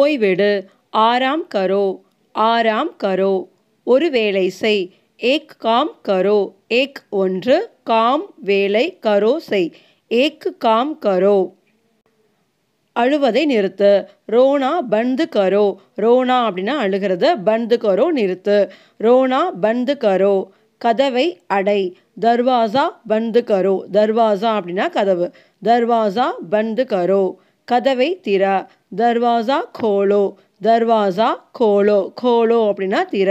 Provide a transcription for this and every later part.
ஓய்வெடு ஆராம் கரோ ஆராம் கரோ ஒரு வேலை செய் ஏக் காம் கரோ ஏக் ஒன்று காம் வேலை கரோ செய் ஏக் காம் கரோ அழுவதை நிறுத்து ரோனா பந்து கரோ ரோனா அப்படின்னா அழுகிறது பந்து கரோ நிறுத்து ரோனா பந்து கரோ கதவை அடை தர்வாசா பந்து கரோ தர்வாசா அப்படின்னா கதவு தர்வாசா பந்து கரோ கதவை திற தர்வாசா கோலோ தர்வாசா கோலோ கோலோ அப்படின்னா திற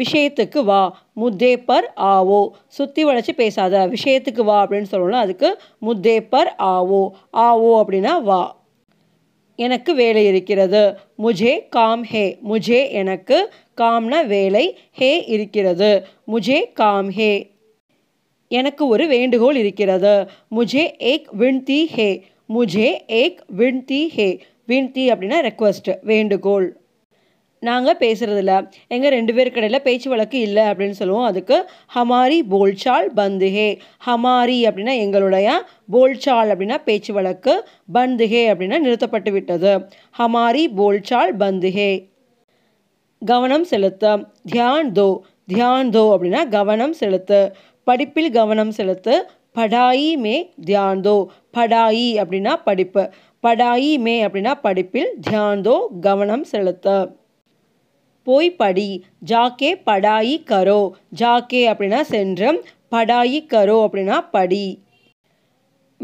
விஷயத்துக்கு வா முத்தே பர் ஆவோ சுற்றி வளைச்சி பேசாத விஷயத்துக்கு வா அப்படின்னு சொல்லணும்னா அதுக்கு முத்தே பர் ஆவோ ஆவோ அப்படின்னா வா எனக்கு வேலை இருக்கிறது முஜே காம் ஹே முஜே எனக்கு காம்ன வேலை ஹே இருக்கிறது முஜே காம் ஹே எனக்கு ஒரு வேண்டுகோள் இருக்கிறது முஜே ஏக் விண்தி ஹே முஜே ஏக் விண்தி ஹே விண்தி அப்படின்னா ரெக்வஸ்ட் வேண்டுகோள் நாங்கள் பேசுகிறதில்ல எங்கள் ரெண்டு பேர் கடையில் பேச்சு வழக்கு இல்லை அப்படின்னு சொல்லுவோம் அதுக்கு ஹமாரி போல்சால் பந்துஹே ஹமாரி அப்படின்னா எங்களுடைய போல்சால் அப்படின்னா பேச்சு வழக்கு பந்துஹே அப்படின்னா நிறுத்தப்பட்டு விட்டது ஹமாரி போல்சால் பந்துஹே கவனம் செலுத்த தியான் தோ தியான் தோ அப்படின்னா கவனம் செலுத்து படிப்பில் கவனம் செலுத்து படாயி மே தியாந்தோ படாயி அப்படின்னா படிப்பு படாயி மே அப்படின்னா படிப்பில் தியாந்தோ கவனம் செலுத்த போய் படி ஜாக்கே படாயி கரோ ஜாக்கே அப்படின்னா சென்று படாயி கரோ அப்படின்னா படி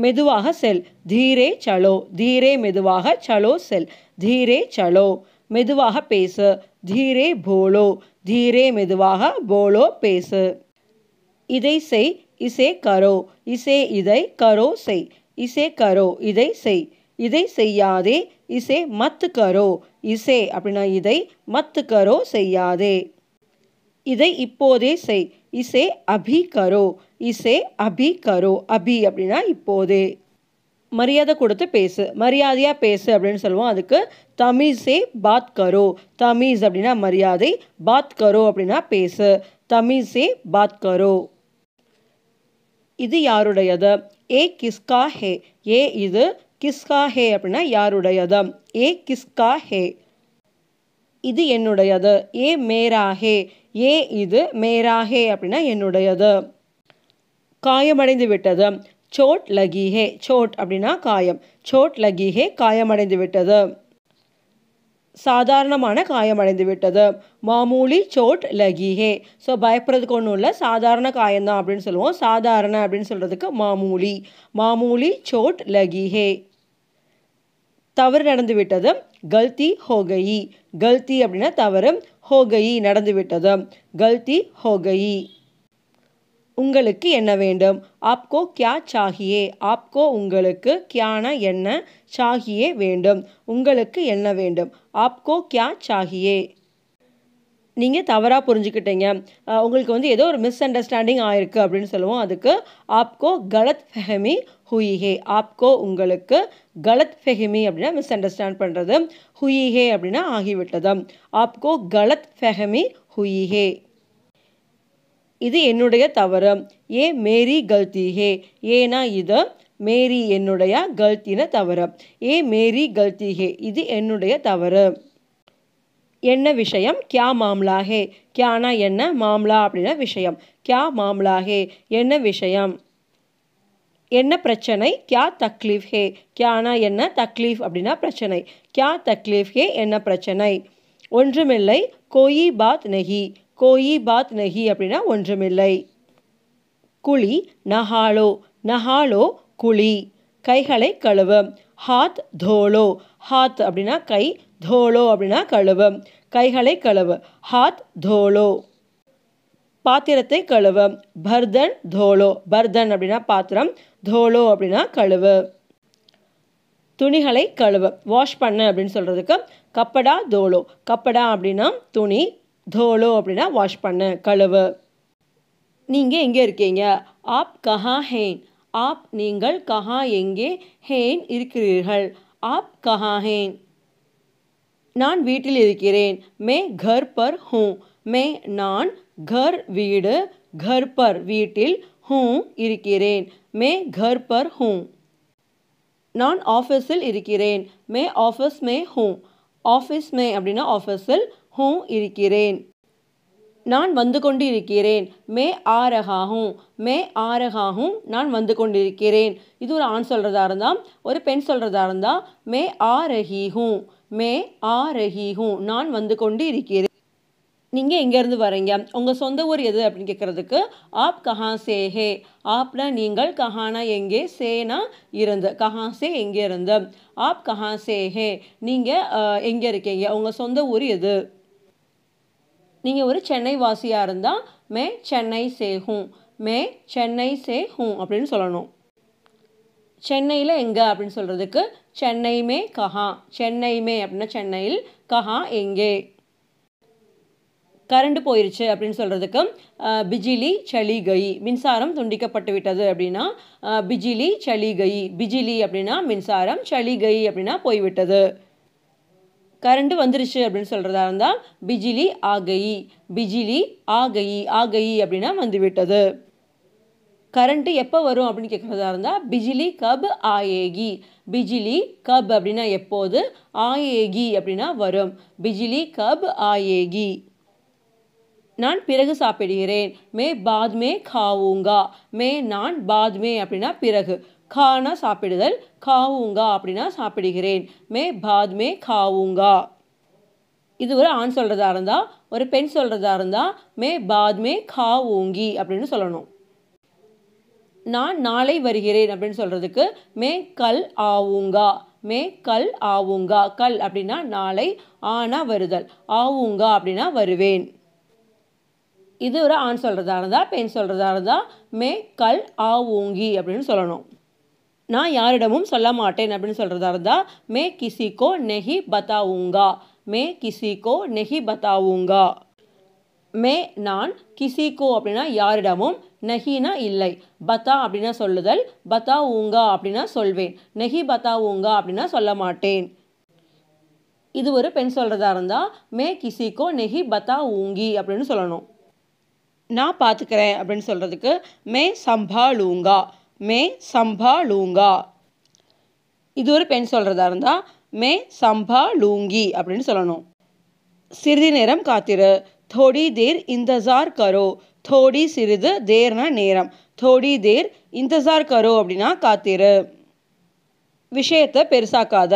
மெதுவாக செல் தீரே சலோ தீரே மெதுவாக சலோ செல் தீரே சலோ மெதுவாக பேசு தீரே போலோ தீரே மெதுவாக போலோ பேசு இதை செய் இசே கரோ இசே இதை கரோ செய் இசே கரோ இதை செய் இதை செய்யாதே இசே மத்து கரோ இசே அப்படின்னா இதை மத்து கரோ செய்யாதே இதை இப்போதே செய் இசே அபி கரோ இசே அபி கரோ அபி அப்படின்னா இப்போதே மரியாதை கொடுத்து பேசு மரியாதையாக பேசு அப்படின்னு சொல்லுவோம் அதுக்கு தமிழ்ஸே பாத் கரோ தமிஸ் அப்படின்னா மரியாதை பாத் கரோ அப்படின்னா பேசு தமிஸே பாத் கரோ இது யாருடையது ஏ கிஸ்கா ஹே ஏ இது கிஸ்கா ஹே அப்படின்னா யாருடையது ஏ கிஸ்கா ஹே இது என்னுடையது ஏ மேராஹே ஏ இது மேராஹே அப்படின்னா என்னுடையது காயமடைந்து விட்டது சோட் லகிஹே சோட் அப்படின்னா காயம் சோட் லகிஹே காயமடைந்து விட்டது சாதாரணமான காயமடைந்து விட்டது மாமூலி சோட் லகிஹே ஸோ பயப்படுறதுக்கு ஒன்றும் இல்லை சாதாரண காயம்தான் அப்படின்னு சொல்லுவோம் சாதாரண அப்படின்னு சொல்கிறதுக்கு மாமூலி மாமூலி சோட் லகிஹே தவறு நடந்து விட்டது கல்தி ஹோகயி கல்தி அப்படின்னா தவறு ஹோகயி நடந்து விட்டது கல்தி ஹோகயி உங்களுக்கு என்ன வேண்டும் ஆப்கோ கியா சாகியே ஆப்கோ உங்களுக்கு கியான என்ன சாகியே வேண்டும் உங்களுக்கு என்ன வேண்டும் ஆப்கோ கியா சாகியே நீங்கள் தவறாக புரிஞ்சுக்கிட்டீங்க உங்களுக்கு வந்து ஏதோ ஒரு மிஸ் அண்டர்ஸ்டாண்டிங் ஆயிருக்கு அப்படின்னு சொல்லுவோம் அதுக்கு ஆப்கோ கலத் ஃபெஹமி ஹுயிஹே ஆப்கோ உங்களுக்கு கலத் ஃபெஹமி அப்படின்னா மிஸ் அண்டர்ஸ்டாண்ட் பண்ணுறது ஹுயிஹே அப்படின்னா ஆகிவிட்டது ஆப்கோ கலத் ஃபெஹமி ஹுயிஹே இது என்னுடைய தவறு ஏ மேரி கல்தி ஹே ஏன்னா இது மேரி என்னுடைய கல்த்தின தவறு ஏ மேரி கல்தி ஹே இது என்னுடைய தவறு என்ன விஷயம் கியா மாம்லா ஹே கியானா என்ன மாம்லா அப்படின்னா விஷயம் கியா மாம்லா ஹே என்ன விஷயம் என்ன பிரச்சனை கியா தக்லீஃப் ஹே கியானா என்ன தக்லீஃப் அப்படின்னா பிரச்சனை கியா தக்லீஃப் ஹே என்ன பிரச்சனை ஒன்றுமில்லை கோயி பாத் நெஹி கோயி பாத் நகி அப்படின்னா ஒன்றுமில்லை குழி நஹாலோ நஹாலோ குழி கைகளை கழுவ ஹாத் தோலோ ஹாத் அப்படின்னா கை தோலோ அப்படின்னா கழுவ கைகளை கழுவ ஹாத் தோலோ பாத்திரத்தை கழுவ பர்தன் தோலோ பர்தன் அப்படின்னா பாத்திரம் தோலோ அப்படின்னா கழுவு துணிகளை கழுவ வாஷ் பண்ண அப்படின்னு சொல்கிறதுக்கு கப்படா தோலோ கப்படா அப்படின்னா துணி தோலோ அப்படின்னா வாஷ் பண்ண கழுவு நீங்கள் எங்கே இருக்கீங்க ஆப் கஹா ஹேன் ஆப் நீங்கள் கஹா எங்கே ஹேன் இருக்கிறீர்கள் ஆப் கஹா ஹேன் நான் வீட்டில் இருக்கிறேன் மே கர் பர் ஹூ மே நான் கர் வீடு கர் பர் வீட்டில் ஹூ இருக்கிறேன் மே கர் பர் ஹூ நான் ஆஃபீஸில் இருக்கிறேன் மே ஆஃபீஸ் மே ஹூ ஆஃபீஸ் மே அப்படின்னா ஆஃபீஸில் ஹூ இருக்கிறேன் நான் வந்து கொண்டிருக்கிறேன் மே ஆரகாகும் மே ஆரகாகும் நான் வந்து கொண்டிருக்கிறேன் இது ஒரு ஆண் சொல்கிறதா இருந்தால் ஒரு பெண் சொல்கிறதா இருந்தால் மே ஆரஹிஹும் மே ஆரஹிஹும் நான் வந்து கொண்டு இருக்கிறேன் நீங்கள் எங்கேருந்து வரீங்க உங்கள் சொந்த ஊர் எது அப்படின்னு கேட்குறதுக்கு ஆப் கஹா சேஹே ஆப்னா நீங்கள் கஹானா எங்கே சேனா இருந்து கஹா சே எங்கே இருந்து ஆப் கஹா சேஹே நீங்கள் எங்கே இருக்கீங்க உங்கள் சொந்த ஊர் எது நீங்கள் ஒரு சென்னை வாசியாக இருந்தால் மே சென்னை ஹூ மே சென்னை சேஹும் அப்படின்னு சொல்லணும் சென்னையில் எங்கே அப்படின்னு சொல்கிறதுக்கு சென்னை மே கஹா சென்னை மே அப்படின்னா சென்னையில் கஹா எங்கே கரண்ட் போயிருச்சு அப்படின்னு சொல்கிறதுக்கு பிஜிலி சளி கை மின்சாரம் துண்டிக்கப்பட்டு விட்டது அப்படின்னா பிஜிலி சளி கை பிஜிலி அப்படின்னா மின்சாரம் சளி கை அப்படின்னா போய்விட்டது கரண்ட்டு வந்துருச்சு அப்படின்னு சொல்கிறதா இருந்தால் பிஜிலி ஆகை பிஜிலி ஆகை ஆகயி அப்படின்னா வந்துவிட்டது கரண்ட்டு எப்போ வரும் அப்படின்னு கேட்குறதா இருந்தால் பிஜிலி கப் ஆயேகி பிஜிலி கப் அப்படின்னா எப்போது ஆயேகி அப்படின்னா வரும் பிஜிலி கப் ஆயேகி நான் பிறகு சாப்பிடுகிறேன் மே பாத்மே காவுங்கா மே நான் பாத்மே அப்படின்னா பிறகு கானா சாப்பிடுதல் காவுங்கா அப்படின்னா சாப்பிடுகிறேன் மே பாத் மே காவுங்கா இது ஒரு ஆண் சொல்கிறதா இருந்தால் ஒரு பெண் சொல்கிறதா இருந்தால் மே பாத் மே காவுங்கி அப்படின்னு சொல்லணும் நான் நாளை வருகிறேன் அப்படின்னு சொல்கிறதுக்கு மே கல் ஆவுங்கா மே கல் ஆவுங்கா கல் அப்படின்னா நாளை ஆனா வருதல் ஆவுங்கா அப்படின்னா வருவேன் இது ஒரு ஆண் சொல்கிறதா இருந்தால் பெண் சொல்கிறதா இருந்தால் மே கல் ஆ ஊங்கி அப்படின்னு சொல்லணும் நான் யாரிடமும் சொல்ல மாட்டேன் அப்படின்னு சொல்கிறதா இருந்தால் மே கிசிகோ நெஹி பத்தாவுங்கா மே கிசிகோ நெஹி பத்தாவுங்கா மே நான் கிசிகோ அப்படின்னா யாரிடமும் நெஹினா இல்லை பத்தா அப்படின்னா சொல்லுதல் பதா ஊங்கா அப்படின்னா சொல்வேன் நெஹி பதா ஊங்கா அப்படின்னா சொல்ல மாட்டேன் இது ஒரு பெண் சொல்கிறதா இருந்தால் மே கிசிகோ நெஹி பதா ஊங்கி அப்படின்னு சொல்லணும் நான் பார்த்துக்கிறேன் அப்படின்னு சொல்கிறதுக்கு மே சம்பாலூங்கா மே சம்பா லூங்கா இது ஒரு பெண் சொல்கிறதா இருந்தால் மே சம்பா லூங்கி அப்படின்னு சொல்லணும் சிறிது நேரம் காத்திரு தோடி தேர் இந்தசார் கரோ தோடி சிறிது தேர்னா நேரம் தோடி தேர் இந்தசார் கரோ அப்படின்னா காத்திரு விஷயத்தை பெருசாக்காத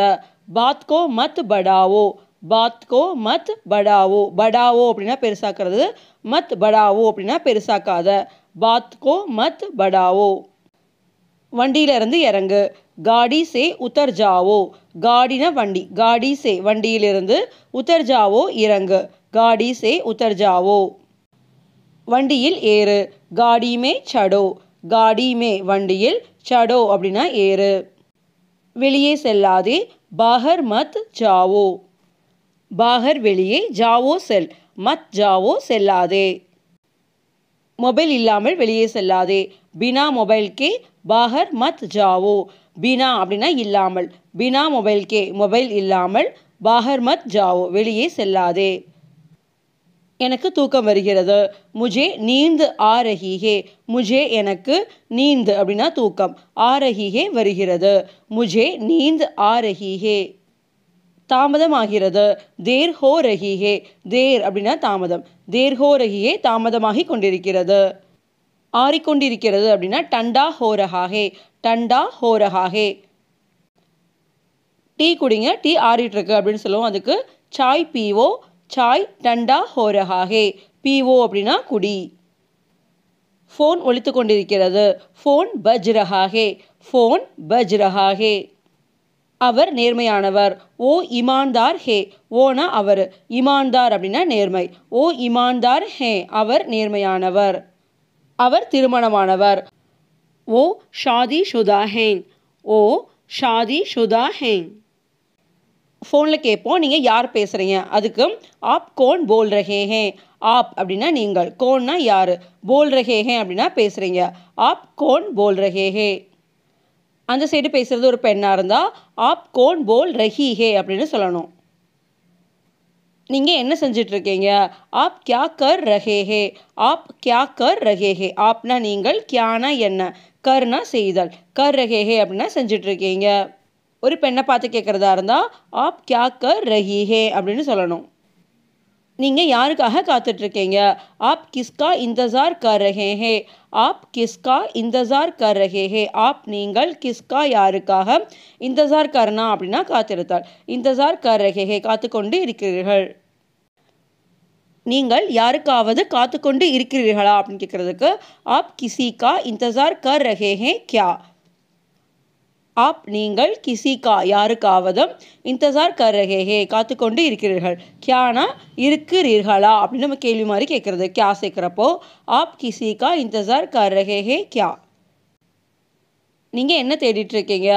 பாத்கோ மத் படாவோ பாத்கோ மத் படாவோ படாவோ அப்படின்னா பெருசாக்கிறது மத் படாவோ அப்படின்னா பெருசாக்காத பாத்கோ மத் படாவோ வண்டியிலிருந்து இறங்கு காடி சே உத்தர் ஜாவோ காடின வண்டி காடி சே வண்டியிலிருந்து உத்தர் ஜாவோ இறங்கு காடி சே உத்தர் ஜாவோ வண்டியில் ஏறு காடிமே சடோ காடிமே வண்டியில் சடோ அப்படின்னா ஏறு வெளியே செல்லாதே பாகர் மத் ஜாவோ பாகர் வெளியே ஜாவோ செல் மத் ஜாவோ செல்லாதே மொபைல் இல்லாமல் வெளியே செல்லாதே பினா மொபைல்கே பாகர் மத் ஜாவோ பினா அப்படின்னா இல்லாமல் பினா மொபைல்கே மொபைல் இல்லாமல் பாகர் மத் ஜாவோ வெளியே செல்லாதே எனக்கு தூக்கம் வருகிறது முஜே நீந்து ஆரஹிஹே முஜே எனக்கு நீந்து அப்படின்னா தூக்கம் ஆரஹிஹே வருகிறது முஜே நீந்து ஆரஹிஹே தாமதம் ஆகிறது தேர் ஹோ ரஹிஹே தேர் அப்படின்னா தாமதம் தேர் ஹோ ரஹியே தாமதமாகி கொண்டிருக்கிறது ஆறிக்கொண்டிருக்கிறது அப்படின்னா டண்டா ஹோரஹாகே டண்டா ஹோரஹாகே டீ குடிங்க டீ ஆறிட்டுருக்கு அப்படின்னு சொல்லுவோம் அதுக்கு சாய் பீவோ சாய் டண்டா ஹோரஹாகே பீவோ அப்படின்னா குடி ஃபோன் ஒழித்து கொண்டிருக்கிறது ஃபோன் பஜ்ரஹாகே ஃபோன் பஜ்ரஹாகே அவர் நேர்மையானவர் ஓ இமான்தார் ஹே ஓனா அவர் இமான்தார் அப்படின்னா நேர்மை ஓ இமான்தார் ஹே அவர் நேர்மையானவர் அவர் திருமணமானவர் ஓ ஷாதி ஷுதா ஹேங் ஓ ஷாதி ஷுதா ஹேங் ஃபோனில் கேட்போம் நீங்கள் யார் பேசுகிறீங்க அதுக்கு ஆப் கோன் போல் ரஹே ஹே ஆப் அப்படின்னா நீங்கள் கோன்னா யார் போல் ரஹே ஹே அப்படின்னா பேசுகிறீங்க ஆப் கோன் போல் ரஹே ஹே அந்த சைடு பேசுகிறது ஒரு பெண்ணாக இருந்தால் ஆப் கோன் போல் ரஹி ஹே அப்படின்னு சொல்லணும் நீங்கள் என்ன செஞ்சிட்ருக்கீங்க ஆப் கியா கர் ரஹேஹே ஆப் கியா கர் ரஹேஹே ஆப்னா நீங்கள் கியானா என்ன கர்னா செய்தல் கர் ரஹேஹே அப்படின்னா செஞ்சிட்ருக்கீங்க ஒரு பெண்ணை பார்த்து கேட்குறதா இருந்தால் ஆப் கியா கர் ரஹீஹே அப்படின்னு சொல்லணும் நீங்கள் யாருக்காக காத்துட்ருக்கீங்க ஆப் கிஸ்கா இந்தசார் கர் ஹே ஆப் கிஸ்கா இந்தசார் கர் ஹே ஆப் நீங்கள் கிஸ்கா யாருக்காக இந்தசார் கர்னா அப்படின்னா காத்திருத்தால் இந்தஜார் கர் ரஹே ஹே காத்துக்கொண்டு இருக்கிறீர்கள் நீங்கள் யாருக்காவது காத்துக்கொண்டு இருக்கிறீர்களா அப்படின்னு கேட்குறதுக்கு ஆப் கிசிகா இந்தஜார் கர் ரஹே ஹே கியா ஆப் நீங்கள் கிசிகா யாருக்காவதும் இந்தசார் கரகேகே காத்து கொண்டு இருக்கிறீர்கள் கியானா இருக்கிறீர்களா அப்படின்னு நம்ம கேள்வி மாதிரி கேட்குறது கியா சேர்க்குறப்போ ஆப் கிசிகா இந்தசார் கரகேகே கியா நீங்கள் என்ன தேடிட்டு இருக்கீங்க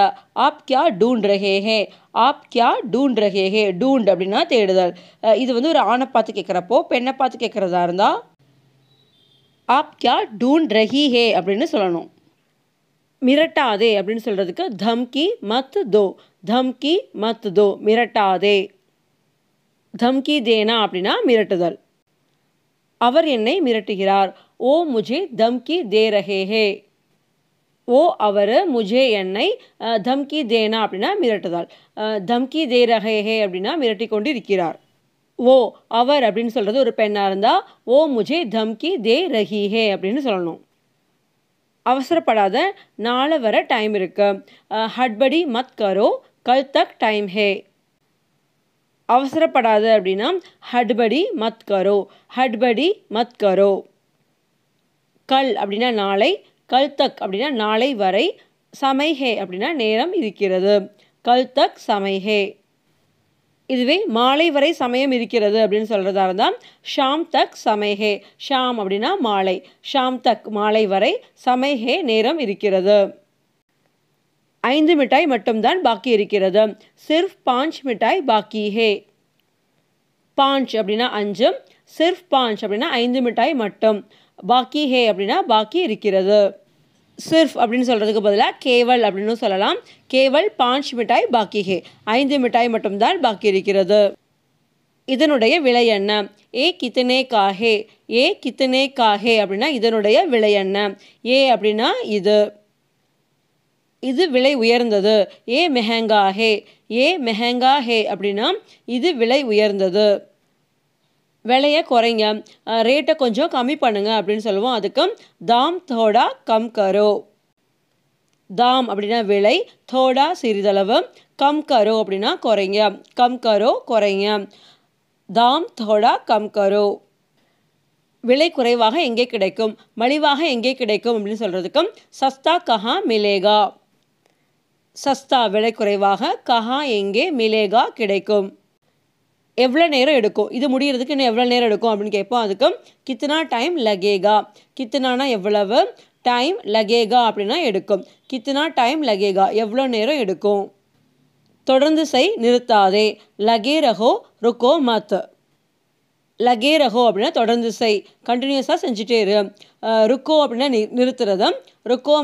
ஆப் கியா டூன் ரஹே ஹே ஆப் கியா டூன் ரஹே ஹே டூண்ட் அப்படின்னா தேடுதல் இது வந்து ஒரு ஆணை பார்த்து கேட்குறப்போ பெண்ணை பார்த்து கேட்குறதா இருந்தால் ஆப் கியா டூன் ரஹி ஹே அப்படின்னு சொல்லணும் மிரட்டாதே அப்படின்னு சொல்கிறதுக்கு தம்கி மத் தோ தம்கி மத் தோ மிரட்டாதே தம்கி தேனா அப்படின்னா மிரட்டுதல் அவர் என்னை மிரட்டுகிறார் ஓ முஜே தம்கி தே ரஹே ஹே ஓ அவர் முஜே என்னை தம்கி தேனா அப்படின்னா மிரட்டுதல் தம்கி தே ரஹே ஹே அப்படின்னா மிரட்டி கொண்டு இருக்கிறார் ஓ அவர் அப்படின்னு சொல்கிறது ஒரு பெண்ணாக இருந்தால் ஓ முஜே தம்கி தே ரஹி ஹே அப்படின்னு சொல்லணும் அவசரப்படாத நாளை வர டைம் இருக்குது ஹட்படி மத் கரோ கல் தக் டைம் ஹே அவசரப்படாத அப்படின்னா ஹட்படி மத் கரோ ஹட்படி மத் கரோ கல் அப்படின்னா நாளை கல் தக் அப்படின்னா நாளை வரை சமைஹே அப்படின்னா நேரம் இருக்கிறது கல் தக் சமைஹே இதுவே மாலை வரை சமயம் இருக்கிறது அப்படின்னு சொல்கிறதா இருந்தால் ஷாம் தக் சமயஹே ஷாம் அப்படின்னா மாலை ஷாம் தக் மாலை வரை சமயஹே நேரம் இருக்கிறது ஐந்து மிட்டாய் மட்டும்தான் பாக்கி இருக்கிறது சிர்ஃப் பாஞ்ச் மிட்டாய் பாக்கி ஹே பாஞ்ச் அப்படின்னா அஞ்சு சிர்ஃப் பாஞ்ச் அப்படின்னா ஐந்து மிட்டாய் மட்டும் பாக்கி ஹே அப்படின்னா பாக்கி இருக்கிறது சிர்ஃப் அப்படின்னு சொல்கிறதுக்கு பதிலாக கேவல் அப்படின்னு சொல்லலாம் கேவல் பாஞ்ச் மிட்டாய் பாக்கி ஹே ஐந்து மிட்டாய் மட்டும்தான் பாக்கி இருக்கிறது இதனுடைய விலை என்ன ஏ கித்தனே காஹே ஏ கித்தனே காஹே அப்படின்னா இதனுடைய விலை என்ன ஏ அப்படின்னா இது இது விலை உயர்ந்தது ஏ மெஹங்காஹே ஹே ஏ மெஹங்காஹே ஹே அப்படின்னா இது விலை உயர்ந்தது விலையை குறைங்க ரேட்டை கொஞ்சம் கம்மி பண்ணுங்கள் அப்படின்னு சொல்லுவோம் அதுக்கும் தாம் தோடா கம் கரோ தாம் அப்படின்னா விலை தோடா சிறிதளவு கம் கரோ அப்படின்னா குறைங்க கம் கரோ குறைங்க தாம் தோடா கம் கரோ விலை குறைவாக எங்கே கிடைக்கும் மலிவாக எங்கே கிடைக்கும் அப்படின்னு சொல்கிறதுக்கும் சஸ்தா கஹா மிலேகா சஸ்தா விலை குறைவாக கஹா எங்கே மிலேகா கிடைக்கும் எவ்வளோ நேரம் எடுக்கும் இது முடிகிறதுக்கு இன்னும் எவ்வளோ நேரம் எடுக்கும் அப்படின்னு கேட்போம் அதுக்கு கித்தனா டைம் லகேகா கித்தனானா எவ்வளவு டைம் லகேகா அப்படின்னா எடுக்கும் கித்தனா டைம் லகேகா எவ்வளோ நேரம் எடுக்கும் தொடர்ந்து செய் நிறுத்தாதே லகே ருக்கோ மத் லகே அப்படின்னா தொடர்ந்து செய் கண்டினியூஸாக செஞ்சுட்டே இரு ருக்கோ அப்படின்னா நி நிறுத்துறதும்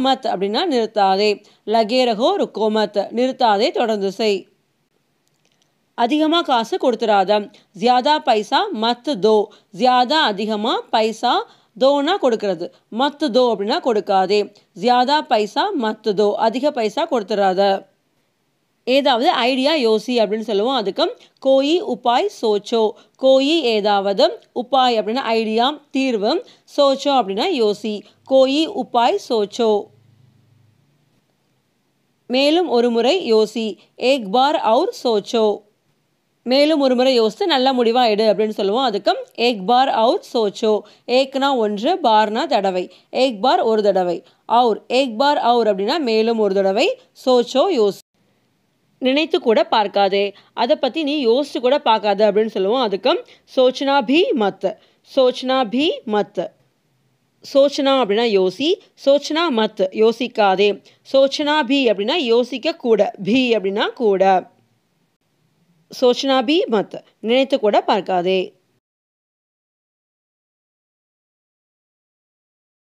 மத் அப்படின்னா நிறுத்தாதே லகே ருக்கோ மத் நிறுத்தாதே தொடர்ந்து செய் அதிகமாக காசு கொடுத்துடாத ஜியாதா பைசா மத்து தோ ஜியாதா அதிகமாக பைசா தோனா கொடுக்கறது மத்து தோ அப்படின்னா கொடுக்காதே ஜியாதா பைசா மத்து தோ அதிக பைசா கொடுத்துடாத ஏதாவது ஐடியா யோசி அப்படின்னு சொல்லுவோம் அதுக்கு கோயி உபாய் சோச்சோ கோயி ஏதாவது உபாய் அப்படின்னா ஐடியா தீர்வு சோச்சோ அப்படின்னா யோசி கோயி உபாய் சோச்சோ மேலும் ஒரு முறை யோசி ஏக் பார் அவுர் சோச்சோ மேலும் ஒரு முறை யோசித்து நல்ல முடிவாக எடு அப்படின்னு சொல்லுவோம் அதுக்கு ஏக் பார் அவுர் சோச்சோ ஏக்னா ஒன்று பார்னா தடவை ஏக் பார் ஒரு தடவை அவுர் ஏக் பார் அவுர் அப்படின்னா மேலும் ஒரு தடவை சோச்சோ யோசி நினைத்து கூட பார்க்காதே அதை பற்றி நீ யோசித்து கூட பார்க்காத அப்படின்னு சொல்லுவோம் அதுக்கு சோச்சனா பி மத் சோச்சனா பி மத் சோச்சனா அப்படின்னா யோசி சோச்சனா மத் யோசிக்காதே சோச்சனா பி அப்படின்னா யோசிக்க கூட பி அப்படின்னா கூட சோச்சனா பி மத் நினைத்து கூட பார்க்காதே